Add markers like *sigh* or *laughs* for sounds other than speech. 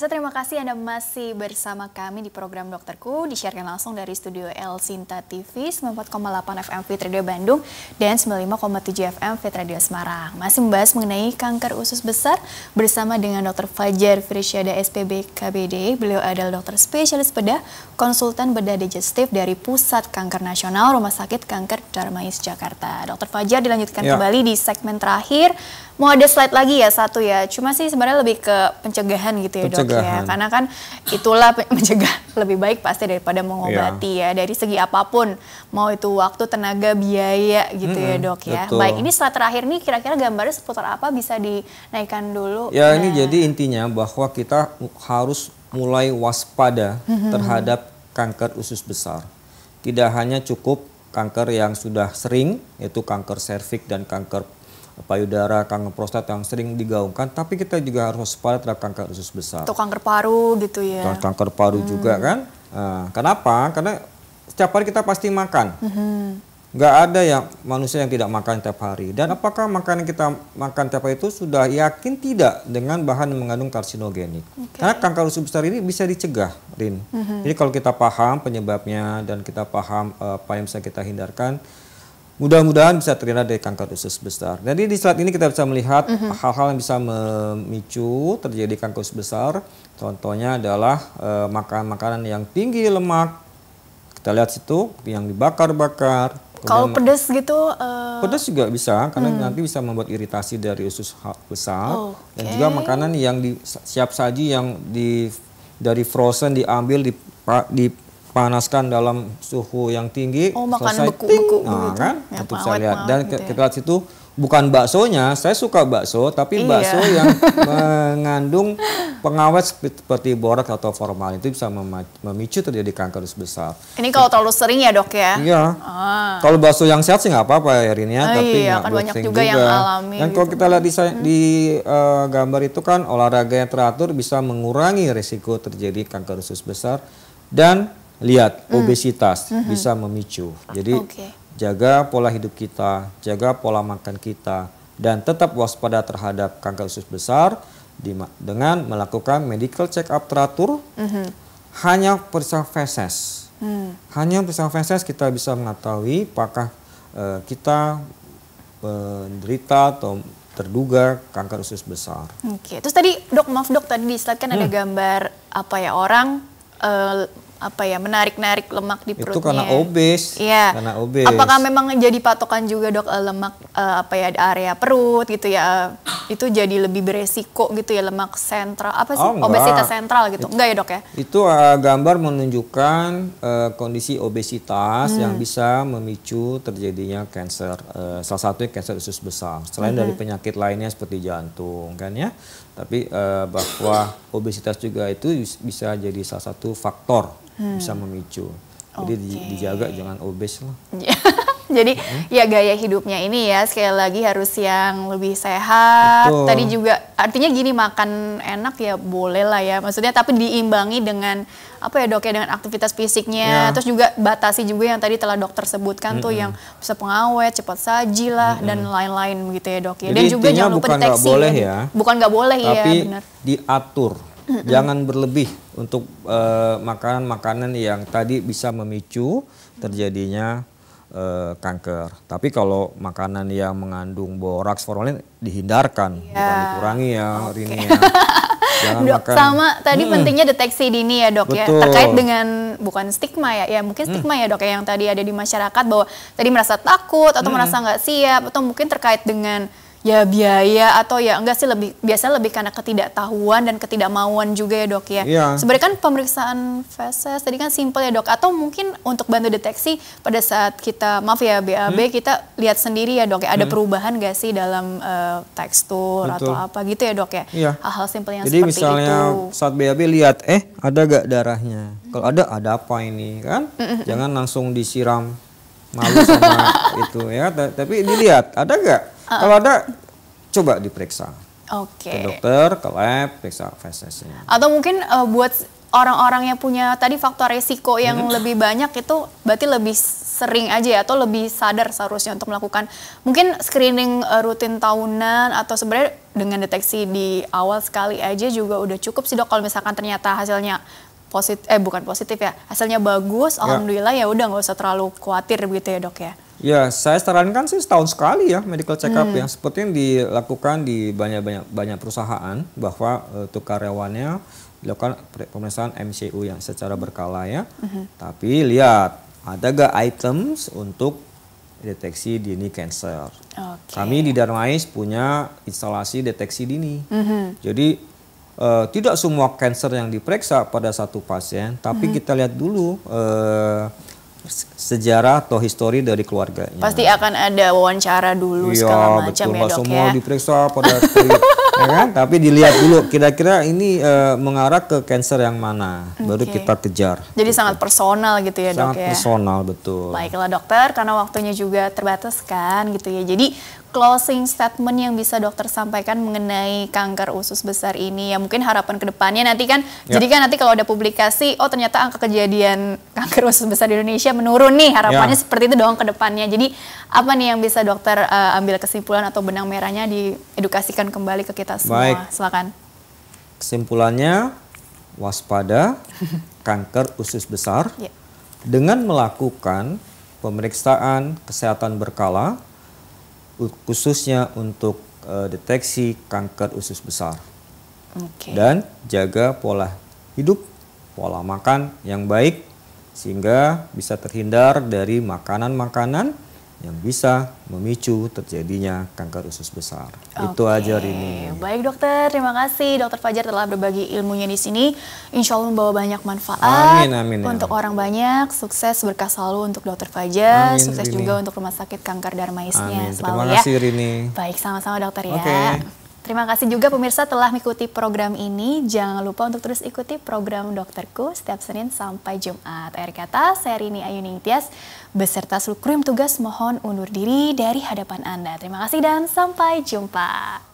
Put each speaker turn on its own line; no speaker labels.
Pemirsa terima kasih Anda masih bersama kami di program Dokterku disiarkan langsung dari studio El Sinta TV 94,8 FM Fit Radio Bandung dan 95,7 FM Fit Radio Semarang. Masih membahas mengenai kanker usus besar bersama dengan Dr. Fajar Frisyada SPB KBD. Beliau adalah dokter spesialis bedah, konsultan bedah digestif dari Pusat Kanker Nasional Rumah Sakit Kanker Darmais Jakarta. Dokter Fajar dilanjutkan ya. kembali di segmen terakhir mau ada slide lagi ya satu ya. Cuma sih sebenarnya lebih ke pencegahan gitu ya pencegahan. dok ya. Karena kan itulah mencegah *laughs* lebih baik pasti daripada mengobati iya. yeah. ya. Dari segi apapun mau itu waktu, tenaga, biaya gitu mm -hmm, ya dok ya. Betul. Baik ini slide terakhir nih kira-kira gambarnya seputar apa bisa dinaikkan dulu. Ya nah. ini
jadi intinya bahwa kita harus mulai waspada mm -hmm. terhadap kanker usus besar. Tidak hanya cukup kanker yang sudah sering yaitu kanker serviks dan kanker payudara, kanker prostat yang sering digaungkan, tapi kita juga harus waspada terhadap kanker usus besar. Atau
kanker paru gitu ya. Tukang
kanker paru hmm. juga kan. Nah, kenapa? Karena setiap hari kita pasti makan. Hmm. Nggak ada ya manusia yang tidak makan tiap hari. Dan apakah makanan kita makan tiap hari itu sudah yakin tidak dengan bahan yang mengandung karsinogenik? Okay. Karena kanker usus besar ini bisa dicegah, Rin. -hmm. Jadi kalau kita paham penyebabnya dan kita paham eh, apa yang bisa kita hindarkan, mudah-mudahan bisa terhindar dari kanker usus besar. Jadi di saat ini kita bisa melihat mhm. hal-hal mm -hmm. yang bisa memicu terjadi kanker usus besar. Contohnya adalah makan eh, makanan yang tinggi lemak. Kita lihat situ yang dibakar-bakar. Kalau pedas
gitu? Uh... Eh, pedas
juga bisa, karena hmm. nanti bisa membuat iritasi dari usus besar. okay. Dan juga makanan yang di, siap saji yang di dari frozen diambil di, di panaskan dalam suhu yang tinggi. Oh, makanan selesai, beku, beku Nah, ya, kan? Ya, Untuk saya lihat. Dan gitu kita ya. lihat kelas situ bukan baksonya, saya suka bakso, tapi iya. bakso *laughs* yang mengandung pengawet seperti borak atau formal itu bisa memicu terjadi kanker sebesar.
Ini kalau terlalu sering ya dok ya? Iya. Ah. Kalau
bakso yang sehat sih nggak apa-apa ya Rin ya, oh, tapi iya, kan banyak juga, juga yang alami. Dan gitu. kalau kita lihat di, kan. hmm. di uh, gambar itu kan olahraga yang teratur bisa mengurangi risiko terjadi kanker usus besar dan lihat hmm. obesitas hmm. bisa memicu. Jadi okay. jaga pola hidup kita, jaga pola makan kita dan tetap waspada terhadap kanker usus besar dengan melakukan medical check up teratur. Hmm. Hanya periksa feses. mm. Hanya periksa feses kita bisa mengetahui apakah uh, kita penderita atau terduga kanker usus besar.
Oke, okay. terus tadi dok maaf dok tadi di slide kan hmm. ada gambar apa ya orang uh, apa ya menarik-narik lemak di perutnya. Itu karena
obes. Iya. Karena obes. Apakah
memang jadi patokan juga dok eh, lemak uh, apa ya area perut gitu ya eh, itu jadi lebih beresiko gitu ya lemak sentral apa sih oh, obesitas sentral gitu? enggak ya dok ya?
Itu uh, gambar menunjukkan uh, kondisi obesitas hmm. yang bisa memicu terjadinya kanker uh, salah satunya kanker usus besar. Selain hmm. dari penyakit lainnya seperti jantung kan ya tapi uh, bahwa obesitas juga itu bisa jadi salah satu faktor hmm. bisa memicu. Jadi okay. dijaga jangan obes lah. Iya. *laughs*
Jadi hmm. ya gaya hidupnya ini ya sekali lagi harus yang lebih sehat. Betul. Tadi juga artinya gini makan enak ya boleh lah ya. Maksudnya tapi diimbangi dengan apa ya dok ya dengan aktivitas fisiknya. Ya. Terus juga batasi juga yang tadi telah dokter sebutkan hmm. tuh yang bisa pengawet, cepat saji lah hmm. dan lain-lain begitu ya dok ya. Jadi dan juga jangan lupa bukan deteksi. boleh ya. ya. Bukan nggak boleh iya, tapi ya. Tapi
diatur Jangan berlebih untuk eh, makanan-makanan uh, yang tadi bisa memicu terjadinya uh, kanker. Tapi kalau makanan yang mengandung boraks formalin dihindarkan, yeah. bukan dikurangi ya okay. ini ya. *laughs* dok, Sama tadi hmm. pentingnya
deteksi dini ya dok ya. Betul. ya terkait dengan bukan stigma ya, ya mungkin mm. stigma hmm. ya dok ya yang tadi ada di masyarakat bahwa tadi merasa takut atau hmm. merasa nggak siap atau mungkin terkait dengan ya biaya atau ya enggak sih lebih biasa lebih karena ketidaktahuan dan ketidakmauan juga ya dok ya. ya. Sebenarnya kan pemeriksaan feses tadi kan simpel ya dok atau mungkin untuk bantu deteksi pada saat kita maaf ya BAB hmm. kita lihat sendiri ya dok ya ada hmm. perubahan gak sih dalam uh, tekstur Betul. atau apa gitu ya dok ya. Iya. Hal-hal simpel yang Jadi seperti misalnya
saat BAB lihat eh ada gak darahnya. Hmm. Kalau ada ada apa ini kan? Hmm. Jangan langsung disiram malu sama *laughs* itu ya tapi dilihat ada gak Uh. Kalau ada coba diperiksa. Okay. Ke dokter, ke lab, periksa fesesnya.
Atau mungkin uh, buat orang-orang yang punya tadi faktor resiko yang hmm. lebih banyak itu berarti lebih sering aja ya atau lebih sadar seharusnya untuk melakukan mungkin screening uh, rutin tahunan atau sebenarnya dengan deteksi di awal sekali aja juga udah cukup sih dok kalau misalkan ternyata hasilnya positif eh bukan positif ya hasilnya bagus ya. alhamdulillah ya udah nggak usah terlalu khawatir begitu ya dok ya.
Ya, saya sarankan sih setahun sekali ya medical check up hmm. yang seperti yang dilakukan di banyak-banyak banyak perusahaan bahwa untuk eh, karyawannya dilakukan pemeriksaan MCU yang secara berkala ya. uh Tapi lihat ada gak items untuk deteksi dini cancer. Okay. Kami di Darmais punya instalasi deteksi dini. uh Jadi uh, tidak semua cancer yang diperiksa pada satu pasien, tapi hmm. kita lihat dulu uh, sejarah atau histori dari keluarganya.
Pasti akan ada wawancara dulu iya, segala macam ya, betul, ya dok semua ya.
diperiksa pada *laughs* ya kan? Tapi dilihat dulu kira-kira ini uh, mengarah ke cancer yang mana, okay. baru kita kejar.
Jadi gitu. sangat personal gitu ya sangat dok ya. Sangat
personal betul.
Baiklah dokter, karena waktunya juga terbatas kan gitu ya. Jadi closing statement yang bisa dokter sampaikan mengenai kanker usus besar ini ya mungkin harapan kedepannya nanti kan ya. jadi kan nanti kalau ada publikasi oh ternyata angka kejadian *laughs* kanker usus besar di Indonesia menurun nih harapannya ya. seperti itu dong kedepannya jadi apa nih yang bisa dokter uh, ambil kesimpulan atau benang merahnya diedukasikan kembali ke kita semua Baik. silakan
kesimpulannya waspada *laughs* kanker usus besar ya. dengan melakukan pemeriksaan kesehatan berkala khususnya untuk uh, deteksi kanker usus besar. Okay. Dan jaga pola hidup, pola makan yang baik sehingga bisa terhindar dari makanan-makanan yang bisa memicu terjadinya kanker usus besar. Okay. Itu aja ini
Baik dokter, terima kasih dokter Fajar telah berbagi ilmunya di sini. Insya Allah membawa banyak manfaat amin, amin, ya untuk amin. orang banyak. Sukses berkah selalu untuk dokter Fajar, amin, sukses Rini. juga untuk Rumah Sakit Kanker Darmaisnya. Amin. Terima selalu terima ya. kasih ya. Rini. Baik, sama-sama dokter okay. ya. Terima kasih juga pemirsa telah mengikuti program ini. Jangan lupa untuk terus ikuti program Dokterku setiap Senin sampai Jumat. Akhir kata, saya Rini Ayu Ningtyas beserta seluruh krim tugas mohon undur diri dari hadapan Anda. Terima kasih dan sampai jumpa.